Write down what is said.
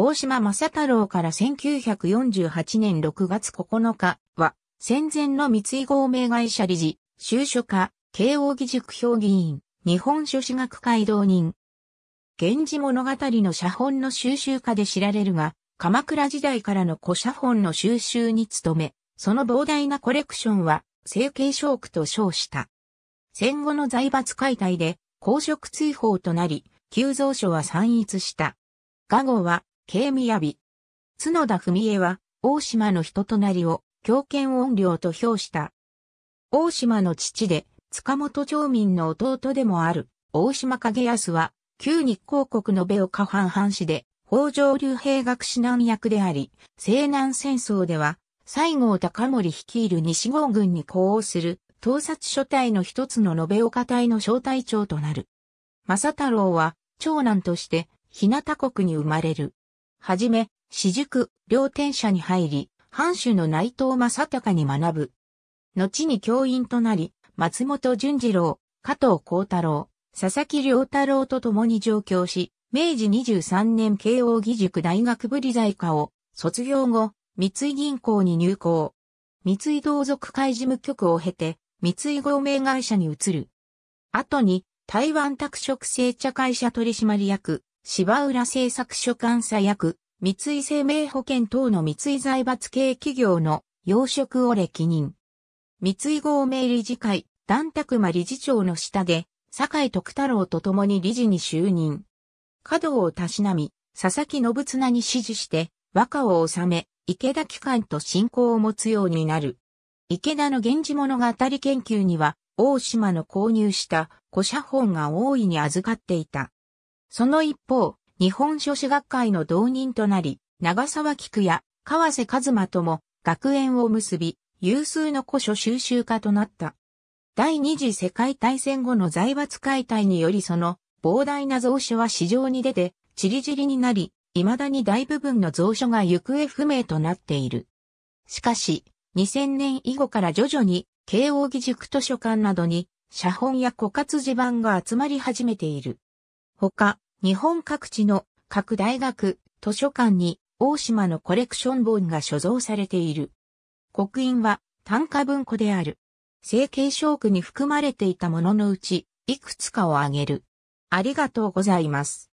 大島正太郎から1948年6月9日は、戦前の三井合名会社理事、就職家、慶応義塾評議員、日本書士学会同人。源氏物語の写本の収集家で知られるが、鎌倉時代からの古写本の収集に努め、その膨大なコレクションは、成形小句と称した。戦後の財閥解体で、公職追放となり、急増書は散逸した。画後は、慶雅。角田文江は、大島の人となりを、狂犬怨霊と評した。大島の父で、塚本町民の弟でもある、大島景康は、旧日光国の米下半藩士で、北条流兵学指南役であり、西南戦争では、西郷隆盛率いる西郷軍に呼応する、盗撮所帯の一つの延岡隊の小隊長となる。正太郎は、長男として、日向国に生まれる。はじめ、私塾、両天社に入り、藩主の内藤正隆に学ぶ。後に教員となり、松本淳次郎、加藤幸太郎、佐々木良太郎と共に上京し、明治23年慶応義塾大学部理財科を卒業後、三井銀行に入行。三井同族会事務局を経て、三井合名会社に移る。後に、台湾拓殖製茶会社取締役、芝浦製作所監査役、三井生命保険等の三井財閥系企業の養殖を歴任。三井合名理事会、段拓馬理事長の下で、坂井徳太郎と共に理事に就任。角をたしなみ、佐々木信綱に指示して、和歌を収め、池田機関と信仰を持つようになる。池田の源氏物語研究には、大島の購入した古写本が大いに預かっていた。その一方、日本書士学会の同人となり、長沢菊や川瀬和馬とも学園を結び、有数の古書収集家となった。第二次世界大戦後の財閥解体によりその膨大な蔵書は市場に出て、ちりじりになり、未だに大部分の蔵書が行方不明となっている。しかし、2000年以後から徐々に、慶応義塾図書館などに、写本や枯渇地盤が集まり始めている。ほか、日本各地の各大学、図書館に大島のコレクション本が所蔵されている。刻印は単価文庫である。成形証句に含まれていたもののうち、いくつかを挙げる。ありがとうございます。